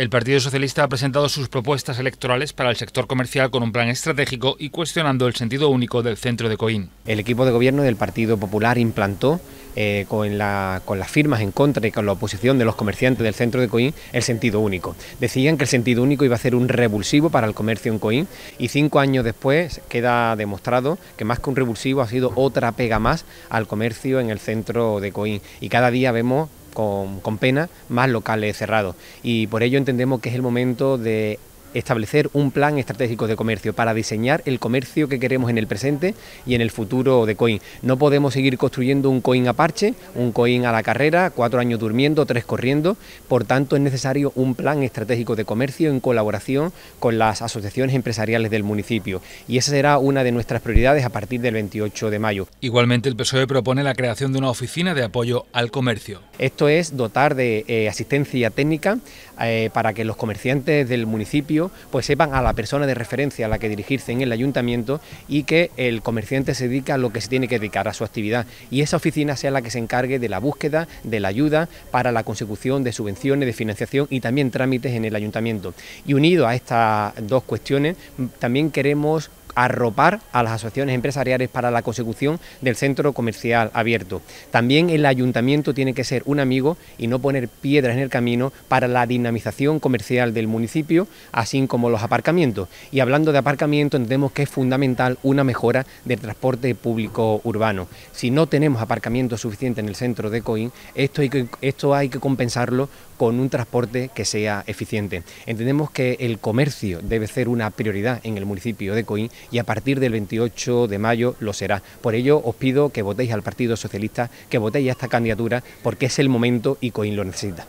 El Partido Socialista ha presentado sus propuestas electorales para el sector comercial con un plan estratégico y cuestionando el sentido único del centro de Coín. El equipo de gobierno del Partido Popular implantó eh, con, con, las firmas en contra y con la oposición de los comerciantes del centro de Coín el sentido único. Decían que el sentido único iba a ser un revulsivo para el comercio en Coín y cinco años después queda demostrado que más que un revulsivo ha sido otra pega más al comercio en el centro de Coín y cada día vemos con, pena más locales cerrados. Y por ello entendemos que es el momento de establecer un plan estratégico de comercio para diseñar el comercio que queremos en el presente y en el futuro de Coin. No podemos seguir construyendo un Coin a parche, un Coin a la carrera, cuatro años durmiendo, tres corriendo. Por tanto, es necesario un plan estratégico de comercio en colaboración con las asociaciones empresariales del municipio. Y esa será una de nuestras prioridades a partir del 28 de mayo. Igualmente, el PSOE propone la creación de una oficina de apoyo al comercio. Esto es dotar de eh, asistencia técnica eh, para que los comerciantes del municipio pues sepan a la persona de referencia a la que dirigirse en el ayuntamiento y que el comerciante se dedica a lo que se tiene que dedicar a su actividad y esa oficina sea la que se encargue de la búsqueda, de la ayuda para la consecución de subvenciones, de financiación y también trámites en el ayuntamiento. Y unido a estas dos cuestiones, también queremos arropar a las asociaciones empresariales para la consecución del centro comercial abierto. También el ayuntamiento tiene que ser un amigo y no poner piedras en el camino para la dinamización comercial del municipio, así como los aparcamientos. Y hablando de aparcamiento, entendemos que es fundamental una mejora del transporte público urbano. Si no tenemos aparcamiento suficiente en el centro de Coín, esto hay que compensarlo con un transporte que sea eficiente. Entendemos que el comercio debe ser una prioridad en el municipio de Coín y a partir del 28 de mayo lo será. Por ello os pido que votéis al Partido Socialista, que votéis a esta candidatura porque es el momento y Coín lo necesita.